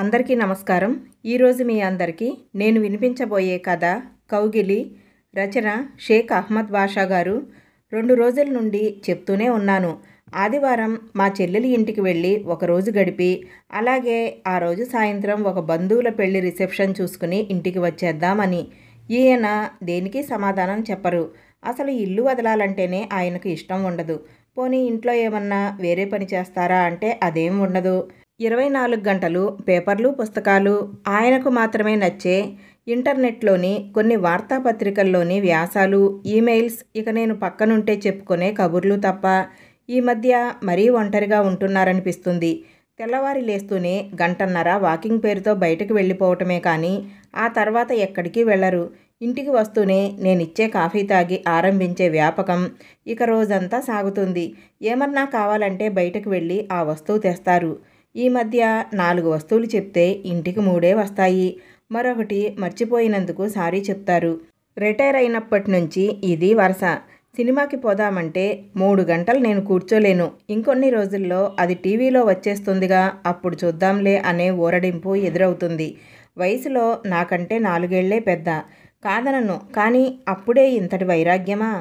అందరికీ నమస్కారం ఈరోజు మీ అందరికీ నేను వినిపించబోయే కథ కౌగిలి రచన షేక్ అహ్మద్ బాషా గారు రెండు రోజుల నుండి చెప్తూనే ఉన్నాను ఆదివారం మా చెల్లెలి ఇంటికి వెళ్ళి ఒకరోజు గడిపి అలాగే ఆ రోజు సాయంత్రం ఒక బంధువుల పెళ్లి రిసెప్షన్ చూసుకుని ఇంటికి వచ్చేద్దామని ఈయన దేనికి సమాధానం చెప్పరు అసలు ఇల్లు వదలాలంటేనే ఆయనకు ఇష్టం ఉండదు పోనీ ఇంట్లో ఏమన్నా వేరే పని చేస్తారా అంటే అదేం ఉండదు ఇరవై నాలుగు గంటలు పేపర్లు పుస్తకాలు ఆయనకు మాత్రమే నచ్చే ఇంటర్నెట్లోని కొన్ని వార్తాపత్రికల్లోని వ్యాసాలు ఈమెయిల్స్ ఇక నేను పక్కనుంటే చెప్పుకునే కబుర్లు తప్ప ఈ మధ్య మరీ ఒంటరిగా ఉంటున్నారనిపిస్తుంది తెల్లవారి లేస్తూనే గంటన్నర వాకింగ్ పేరుతో బయటకు వెళ్ళిపోవటమే కానీ ఆ తర్వాత ఎక్కడికి వెళ్ళరు ఇంటికి వస్తూనే నేనిచ్చే కాఫీ తాగి ఆరంభించే వ్యాపకం ఇక రోజంతా సాగుతుంది ఏమన్నా కావాలంటే బయటకు వెళ్ళి ఆ వస్తువు తెస్తారు ఈ మధ్య నాలుగు వస్తువులు చెప్తే ఇంటికి మూడే వస్తాయి మరొకటి మర్చిపోయినందుకు సారీ చెప్తారు రిటైర్ అయినప్పటి నుంచి ఇది వరుస సినిమాకి పోదామంటే మూడు గంటలు నేను కూర్చోలేను ఇంకొన్ని రోజుల్లో అది టీవీలో వచ్చేస్తుందిగా అప్పుడు చూద్దాంలే అనే ఊరడింపు ఎదురవుతుంది వయసులో నాకంటే నాలుగేళ్లే పెద్ద కాదనను కానీ అప్పుడే ఇంతటి వైరాగ్యమా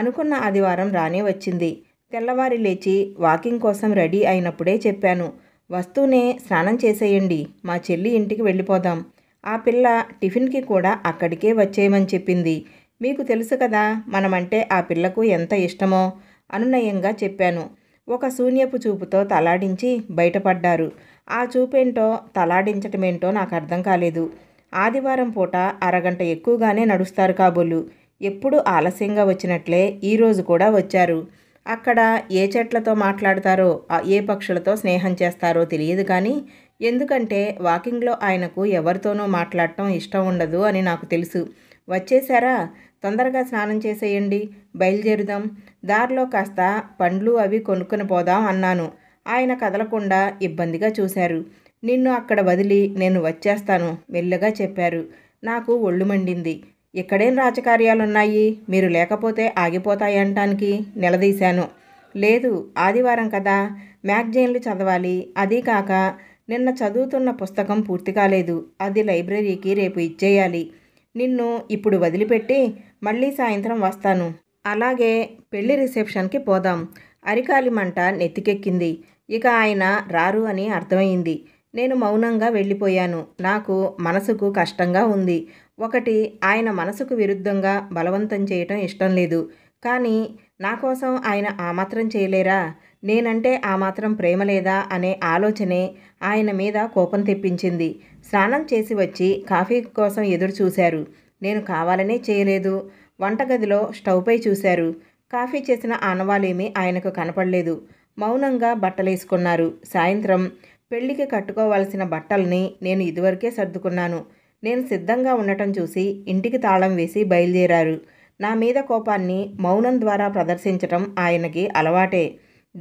అనుకున్న ఆదివారం రానే వచ్చింది తెల్లవారి లేచి వాకింగ్ కోసం రెడీ అయినప్పుడే చెప్పాను వస్తూనే స్నానం చేసేయండి మా చెల్లి ఇంటికి వెళ్ళిపోదాం ఆ పిల్ల టిఫిన్కి కూడా అక్కడికే వచ్చేయమని చెప్పింది మీకు తెలుసు కదా మనమంటే ఆ పిల్లకు ఎంత ఇష్టమో అనునయంగా చెప్పాను ఒక శూన్యపు చూపుతో తలాడించి బయటపడ్డారు ఆ చూపేంటో తలాడించటమేంటో నాకు అర్థం కాలేదు ఆదివారం పూట అరగంట ఎక్కువగానే నడుస్తారు కాబోలు ఎప్పుడు ఆలస్యంగా వచ్చినట్లే ఈరోజు కూడా వచ్చారు అక్కడ ఏ చెట్లతో మాట్లాడతారో ఏ పక్షులతో స్నేహం చేస్తారో తెలియదు కానీ ఎందుకంటే వాకింగ్లో ఆయనకు ఎవరితోనూ మాట్లాడటం ఇష్టం ఉండదు అని నాకు తెలుసు వచ్చేసారా తొందరగా స్నానం చేసేయండి బయలుదేరుదాం దారిలో కాస్త పండ్లు అవి కొనుక్కొని పోదాం అన్నాను ఆయన కదలకుండా ఇబ్బందిగా చూశారు నిన్ను అక్కడ వదిలి నేను వచ్చేస్తాను మెల్లగా చెప్పారు నాకు ఒళ్ళు మండింది ఇక్కడేం రాజకార్యాలున్నాయి మీరు లేకపోతే ఆగిపోతాయంటానికి నిలదీశాను లేదు ఆదివారం కదా మ్యాగజైన్లు చదవాలి అదీ కాక నిన్న చదువుతున్న పుస్తకం పూర్తి కాలేదు అది లైబ్రరీకి రేపు ఇచ్చేయాలి నిన్ను ఇప్పుడు వదిలిపెట్టి మళ్ళీ సాయంత్రం వస్తాను అలాగే పెళ్లి రిసెప్షన్కి పోదాం అరికాలి మంట నెత్తికెక్కింది ఇక ఆయన రారు అని అర్థమైంది నేను మౌనంగా వెళ్ళిపోయాను నాకు మనసుకు కష్టంగా ఉంది ఒకటి ఆయన మనసుకు విరుద్ధంగా బలవంతం చేయటం ఇష్టం లేదు కానీ నా కోసం ఆయన ఆ మాత్రం చేయలేరా నేనంటే ఆ మాత్రం ప్రేమ లేదా అనే ఆలోచనే ఆయన మీద కోపం తెప్పించింది స్నానం చేసి వచ్చి కాఫీ కోసం ఎదురు చూశారు నేను కావాలనే చేయలేదు వంటగదిలో స్టవ్పై చూశారు కాఫీ చేసిన ఆనవాలేమీ ఆయనకు కనపడలేదు మౌనంగా బట్టలేసుకున్నారు సాయంత్రం పెళ్లికి కట్టుకోవాల్సిన బట్టల్ని నేను ఇదివరకే సర్దుకున్నాను నేను సిద్ధంగా ఉండటం చూసి ఇంటికి తాళం వేసి బయలుదేరారు నా మీద కోపాన్ని మౌనం ద్వారా ప్రదర్శించటం ఆయనకి అలవాటే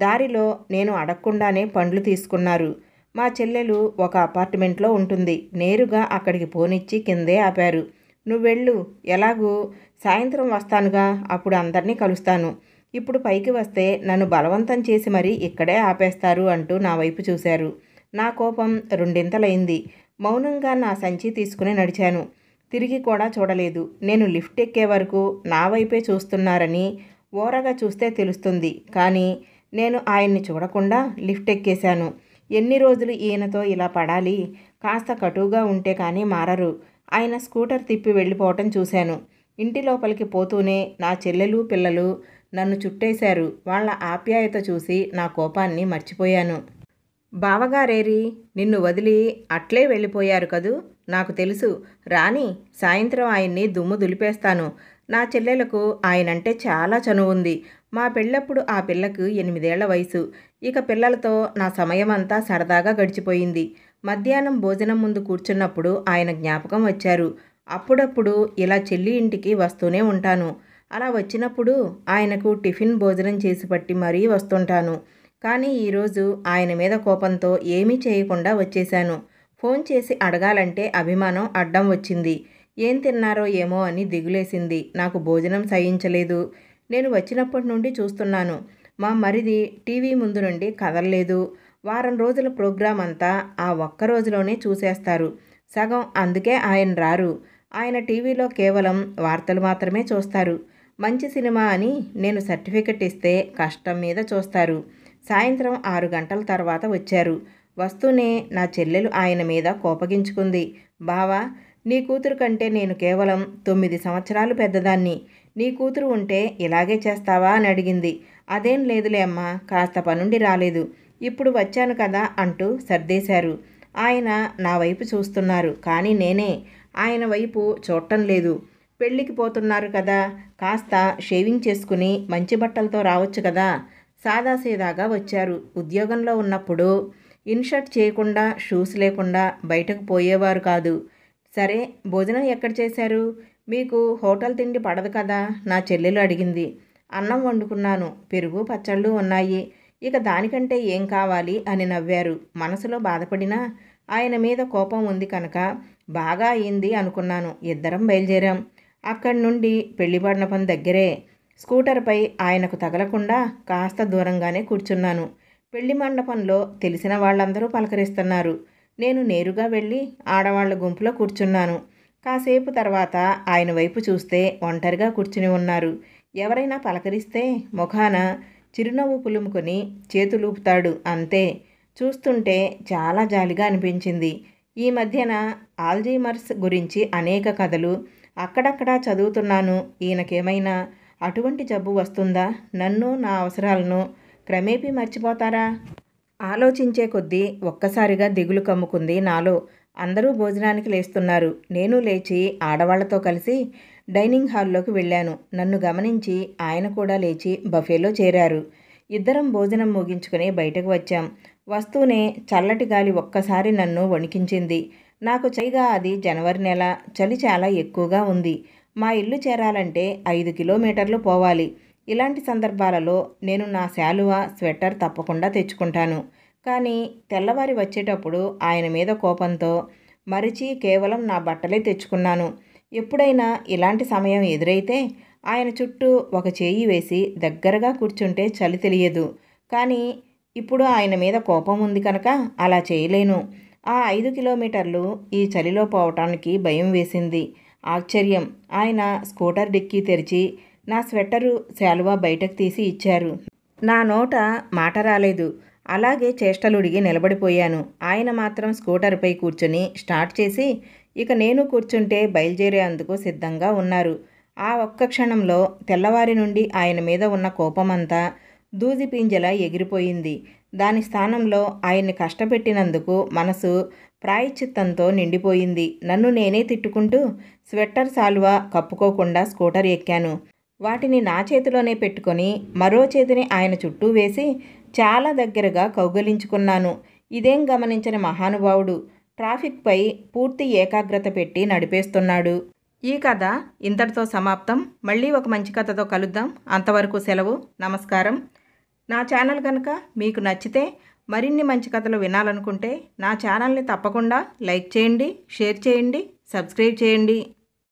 దారిలో నేను అడగకుండానే పండ్లు తీసుకున్నారు మా చెల్లెలు ఒక అపార్ట్మెంట్లో ఉంటుంది నేరుగా అక్కడికి పోనిచ్చి కిందే ఆపారు నువ్వెళ్ళు ఎలాగూ సాయంత్రం వస్తానుగా అప్పుడు అందరినీ కలుస్తాను ఇప్పుడు పైకి వస్తే నన్ను బలవంతం చేసి మరీ ఇక్కడే ఆపేస్తారు అంటూ నా వైపు చూశారు నా కోపం రెండింతలైంది మౌనంగా నా సంచి తీసుకుని నడిచాను తిరిగి కూడా చూడలేదు నేను లిఫ్ట్ ఎక్కే వరకు నా వైపే చూస్తున్నారని ఓరగా చూస్తే తెలుస్తుంది కానీ నేను ఆయన్ని చూడకుండా లిఫ్ట్ ఎక్కేశాను ఎన్ని రోజులు ఈయనతో ఇలా పడాలి కాస్త కటువుగా ఉంటే కానీ మారరు ఆయన స్కూటర్ తిప్పి వెళ్ళిపోవటం చూశాను ఇంటి లోపలికి పోతూనే నా చెల్లెలు పిల్లలు నన్ను చుట్టేశారు వాళ్ళ ఆప్యాయత చూసి నా కోపాన్ని మర్చిపోయాను బావగారేరి నిన్ను వదిలి అట్లే వెళ్ళిపోయారు కదూ నాకు తెలుసు రాని సాయంత్రం ఆయన్ని దుమ్ము దులిపేస్తాను నా చెల్లెలకు ఆయనంటే చాలా ఉంది మా పెళ్ళప్పుడు ఆ పిల్లకు ఎనిమిదేళ్ల వయసు ఇక పిల్లలతో నా సమయం అంతా సరదాగా గడిచిపోయింది మధ్యాహ్నం భోజనం ముందు కూర్చున్నప్పుడు ఆయన జ్ఞాపకం వచ్చారు అప్పుడప్పుడు ఇలా చెల్లి ఇంటికి వస్తూనే ఉంటాను అలా వచ్చినప్పుడు ఆయనకు టిఫిన్ భోజనం చేసి పట్టి మరీ వస్తుంటాను కానీ ఈరోజు ఆయన మీద కోపంతో ఏమీ చేయకుండా వచ్చేశాను ఫోన్ చేసి అడగాలంటే అభిమానం అడ్డం వచ్చింది ఏం తిన్నారో ఏమో అని దిగులేసింది నాకు భోజనం సహించలేదు నేను వచ్చినప్పటి నుండి చూస్తున్నాను మా మరిది టీవీ ముందు నుండి కదలలేదు వారం రోజుల ప్రోగ్రాం అంతా ఆ ఒక్క రోజులోనే చూసేస్తారు సగం అందుకే ఆయన రారు ఆయన టీవీలో కేవలం వార్తలు మాత్రమే చూస్తారు మంచి సినిమా అని నేను సర్టిఫికెట్ ఇస్తే కష్టం మీద చూస్తారు సాయంత్రం ఆరు గంటల తర్వాత వచ్చారు వస్తూనే నా చెల్లెలు ఆయన మీద కోపగించుకుంది బావా నీ కూతురు కంటే నేను కేవలం తొమ్మిది సంవత్సరాలు పెద్దదాన్ని నీ కూతురు ఉంటే ఇలాగే చేస్తావా అని అడిగింది అదేం లేదులే అమ్మా కాస్త పనుండి రాలేదు ఇప్పుడు వచ్చాను కదా అంటూ సర్దేశారు ఆయన నా వైపు చూస్తున్నారు కానీ నేనే ఆయన వైపు చూడటం లేదు పెళ్ళికి పోతున్నారు కదా కాస్త షేవింగ్ చేసుకుని మంచి బట్టలతో రావచ్చు కదా సాదాసీదాగా వచ్చారు ఉద్యోగంలో ఉన్నప్పుడు ఇన్షర్ట్ చేయకుండా షూస్ లేకుండా బయటకు పోయేవారు కాదు సరే భోజనం ఎక్కడ చేశారు మీకు హోటల్ తిండి పడదు కదా నా చెల్లెలు అడిగింది అన్నం వండుకున్నాను పెరుగు పచ్చళ్ళు ఉన్నాయి ఇక దానికంటే ఏం కావాలి అని నవ్వారు మనసులో బాధపడినా ఆయన మీద కోపం ఉంది కనుక బాగా అయింది అనుకున్నాను ఇద్దరం బయలుదేరాం అక్కడి నుండి పెళ్లిపడిన పని దగ్గరే స్కూటర్పై ఆయనకు తగలకుండా కాస్త దూరంగానే కూర్చున్నాను పెళ్లి మండపంలో తెలిసిన వాళ్ళందరూ పలకరిస్తున్నారు నేను నేరుగా వెళ్ళి ఆడవాళ్ల గుంపులో కూర్చున్నాను కాసేపు తర్వాత ఆయన వైపు చూస్తే ఒంటరిగా కూర్చుని ఉన్నారు ఎవరైనా పలకరిస్తే ముఖాన చిరునవ్వు పులుముకొని చేతులూపుతాడు అంతే చూస్తుంటే చాలా జాలిగా అనిపించింది ఈ మధ్యన ఆల్జీమర్స్ గురించి అనేక కథలు అక్కడక్కడా చదువుతున్నాను ఈయనకేమైనా అటువంటి జబ్బు వస్తుందా నన్ను నా అవసరాలను క్రమేపీ మర్చిపోతారా ఆలోచించే కొద్దీ ఒక్కసారిగా దిగులు కమ్ముకుంది నాలో అందరూ భోజనానికి లేస్తున్నారు నేను లేచి ఆడవాళ్లతో కలిసి డైనింగ్ హాల్లోకి వెళ్ళాను నన్ను గమనించి ఆయన కూడా లేచి బఫేలో చేరారు ఇద్దరం భోజనం ముగించుకుని బయటకు వచ్చాం వస్తూనే చల్లటి గాలి ఒక్కసారి నన్ను వణికించింది నాకు చైగా అది జనవరి నెల చలి చాలా ఎక్కువగా ఉంది మా ఇల్లు చేరాలంటే ఐదు కిలోమీటర్లు పోవాలి ఇలాంటి సందర్భాలలో నేను నా శాలువ స్వెటర్ తప్పకుండా తెచ్చుకుంటాను కానీ తెల్లవారి వచ్చేటప్పుడు ఆయన మీద కోపంతో మరిచి కేవలం నా బట్టలే తెచ్చుకున్నాను ఎప్పుడైనా ఇలాంటి సమయం ఎదురైతే ఆయన చుట్టూ ఒక చేయి వేసి దగ్గరగా కూర్చుంటే చలి తెలియదు కానీ ఇప్పుడు ఆయన మీద కోపం ఉంది కనుక అలా చేయలేను ఆ ఐదు కిలోమీటర్లు ఈ చలిలో పోవటానికి భయం వేసింది ఆశ్చర్యం ఆయన స్కూటర్ డిక్కీ తెరిచి నా స్వెట్టరు శాలువా బయటకు తీసి ఇచ్చారు నా నోట మాట రాలేదు అలాగే చేష్టలుడిగి నిలబడిపోయాను ఆయన మాత్రం స్కూటర్పై కూర్చుని స్టార్ట్ చేసి ఇక నేను కూర్చుంటే బయలుదేరేందుకు సిద్ధంగా ఉన్నారు ఆ ఒక్క క్షణంలో తెల్లవారి నుండి ఆయన మీద ఉన్న కోపమంతా పింజల ఎగిరిపోయింది దాని స్థానంలో ఆయన్ని కష్టపెట్టినందుకు మనసు ప్రాయచిత్తంతో నిండిపోయింది నన్ను నేనే తిట్టుకుంటూ స్వెట్టర్ సాల్వా కప్పుకోకుండా స్కూటర్ ఎక్కాను వాటిని నా చేతిలోనే పెట్టుకొని మరో చేతిని ఆయన చుట్టూ వేసి చాలా దగ్గరగా కౌగలించుకున్నాను ఇదేం గమనించిన మహానుభావుడు ట్రాఫిక్పై పూర్తి ఏకాగ్రత పెట్టి నడిపేస్తున్నాడు ఈ కథ ఇంతటితో సమాప్తం మళ్ళీ ఒక మంచి కథతో కలుద్దాం అంతవరకు సెలవు నమస్కారం నా ఛానల్ కనుక మీకు నచ్చితే మరిన్ని మంచి కథలు వినాలనుకుంటే నా ఛానల్ని తప్పకుండా లైక్ చేయండి షేర్ చేయండి సబ్స్క్రైబ్ చేయండి